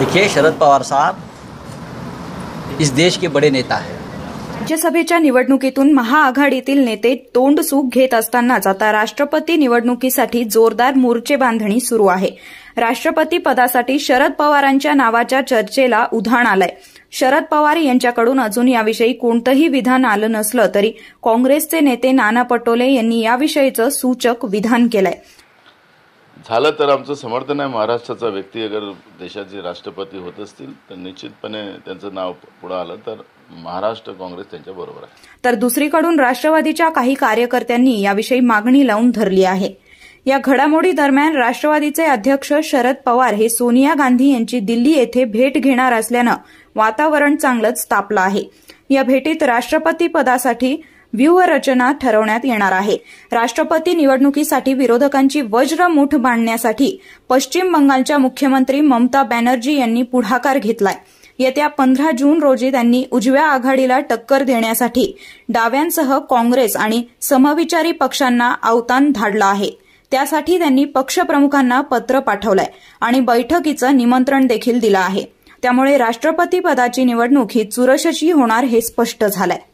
देखिए शरद पवार साहब इस देश के बड़े नेता है राज्यसभेच्या निवडणुकीतून महाआघाडीतील नेते तोंड सुख घेत असतानाच आता राष्ट्रपती निवडणुकीसाठी जोरदार मोर्चे बांधणी सुरू आहे राष्ट्रपती पदासाठी शरद पवारांच्या नावाच्या चर्चेला उधाण आलंय शरद पवार यांच्याकडून अजून याविषयी कोणतंही विधान आलं नसलं तरी काँग्रेसचे नेते नाना पटोले यांनी याविषयीचं सूचक विधान केलंय झालं तर आमचं समर्थन आहे महाराष्ट्राचा व्यक्ती अगर देशाचे राष्ट्रपती होत असतील तर निश्चितपणे त्यांचं नाव पुढे आलं तर महाराष्ट्र काँग्रेस त्यांच्या बरोबर आहे तर दुसरीकडून राष्ट्रवादीच्या काही कार्यकर्त्यांनी याविषयी मागणी लावून धरली आहे या घडामोडी दरम्यान राष्ट्रवादीचे अध्यक्ष शरद पवार हे सोनिया गांधी यांची दिल्ली येथे भेट घेणार असल्यानं वातावरण चांगलंच तापलं आहे या भेटीत राष्ट्रपती पदासाठी व्यूहरचना ठरवण्यात येणार आहे राष्ट्रपती निवडणुकीसाठी विरोधकांची वज्र मूठ बांधण्यासाठी पश्चिम बंगालच्या मुख्यमंत्री ममता बॅनर्जी यांनी पुढाकार घेतलाय येत्या पंधरा जून रोजी त्यांनी उजव्या आघाडीला टक्कर देण्यासाठी डाव्यांसह काँग्रेस आणि समविचारी पक्षांना आवतान धाडलं आहे त्यासाठी त्यांनी पक्षप्रमुखांना पत्र पाठवलंय आणि बैठकीचं निमंत्रण देखील दिलं आहे त्यामुळे राष्ट्रपती पदाची निवडणूक ही चुरशची होणार हे स्पष्ट झालंय